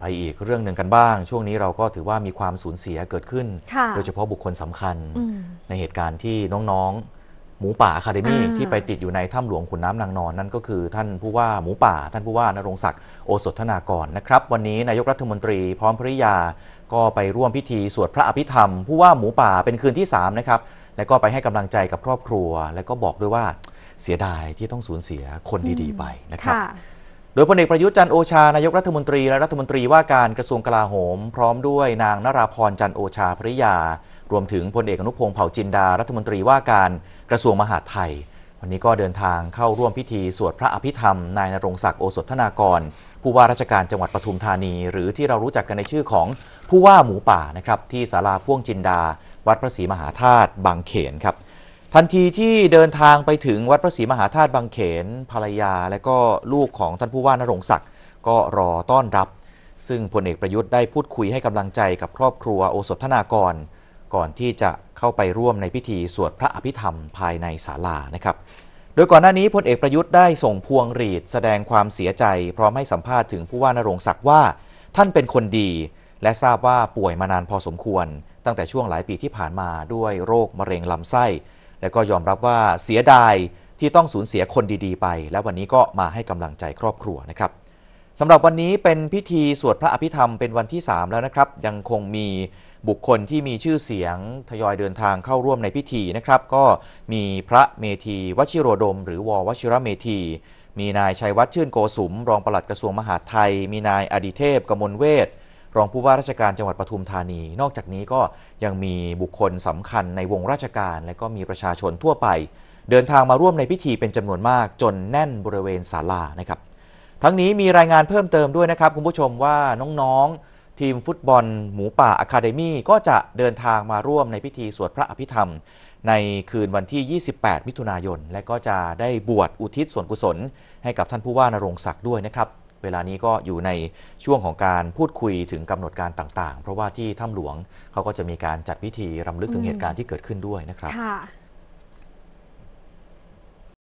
ไปอีกเรื่องหนึ่งกันบ้าง ช่วงนี้เราก็ถือว่ามีความสูญเสียเกิดขึ้น โดยเฉพาะบุคคลสำคัญในเหตุการณ์ที่น้องๆ หมูป่าคาเดมี่ที่ไปติดอยู่ในถ้ำหลวงขุนน้ำนางนอน นั่นก็คือท่านผู้ว่าหมูป่า ท่านผู้ว่านรงศักดิ์โอสถนากรนะครับ วันนี้นายกรัฐมนตรีพร้อมภริยาก็ไปร่วมพิธีสวดพระอภิธรรม ผู้ว่าหมูป่าเป็นคืนที่3นะครับ และก็ไปให้กำลังใจกับครอบครัว และก็บอกด้วยว่าเสียดายที่ต้องสูญเสียคนดีๆไปนะครับโดยพลเอกประยุทธ์จันโอชานายกรัฐมนตรีและรัฐมนตรีว่า การกระทรวงกลาโหม พร้อมด้วยนางนราพรจันโอชาภริยา รวมถึงพลเอกอนุพงศ์เผ่าจินดารัฐมนตรีว่าการกระทรวงมหาดไทย วันนี้ก็เดินทางเข้าร่วมพิธีสวดพระอภิธรรมนายนรงศักดิ์โอสถนากร ผู้ว่าราชการจังหวัดปทุมธานี หรือที่เรารู้จักกันในชื่อของผู้ว่าหมูป่านะครับที่ศาลาพ่วงจินดา วัดพระศรีมหาธาตุบางเขนครับทันทีที่เดินทางไปถึงวัดพระศรีมหาธาตุบางเขน ภรรยาและก็ลูกของท่านผู้ว่านรงศักดิ์ก็รอต้อนรับ ซึ่งพลเอกประยุทธ์ได้พูดคุยให้กำลังใจกับครอบครัวโอสถธนากร ก่อนที่จะเข้าไปร่วมในพิธีสวดพระอภิธรรมภายในศาลานะครับ โดยก่อนหน้านี้พลเอกประยุทธ์ได้ส่งพวงหรีดแสดงความเสียใจ พร้อมให้สัมภาษณ์ถึงผู้ว่านรงศักดิ์ว่าท่านเป็นคนดี และทราบว่าป่วยมานานพอสมควร ตั้งแต่ช่วงหลายปีที่ผ่านมาด้วยโรคมะเร็งลำไส้และก็ยอมรับว่าเสียดายที่ต้องสูญเสียคนดี ๆ ไป และวันนี้ก็มาให้กำลังใจครอบครัวนะครับสำหรับวันนี้เป็นพิธีสวดพระอภิธรรมเป็นวันที่ 3 แล้วนะครับ ยังคงมีบุคคลที่มีชื่อเสียงทยอยเดินทางเข้าร่วมในพิธีนะครับ ก็มีพระเมธีวชิโรดมหรือววชิระเมธี มีนายชัยวัฒน์ชื่นโกสุม รองปลัดกระทรวงมหาดไทย มีนายอดิเทพกมลเวทรองผู้ว่าราชการจังหวัดปทุมธานี นอกจากนี้ก็ยังมีบุคคลสำคัญในวงราชการและก็มีประชาชนทั่วไป เดินทางมาร่วมในพิธีเป็นจำนวนมากจนแน่นบริเวณศาลานะครับ ทั้งนี้มีรายงานเพิ่มเติมด้วยนะครับคุณผู้ชมว่าน้องๆ ทีมฟุตบอล หมูป่าอะคาเดมี่ก็จะเดินทางมาร่วมในพิธีสวดพระอภิธรรม ในคืนวันที่ 28 มิถุนายนและก็จะได้บวชอุทิศส่วนกุศล ให้กับท่านผู้ว่านรงศักดิ์ด้วยนะครับเวลานี้ก็อยู่ในช่วงของการพูดคุยถึงกำหนดการต่าง ๆ เพราะว่าที่ถ้ำหลวงเขาก็จะมีการจัดพิธีรำลึกถึงเหตุการณ์ที่เกิดขึ้นด้วยนะครับ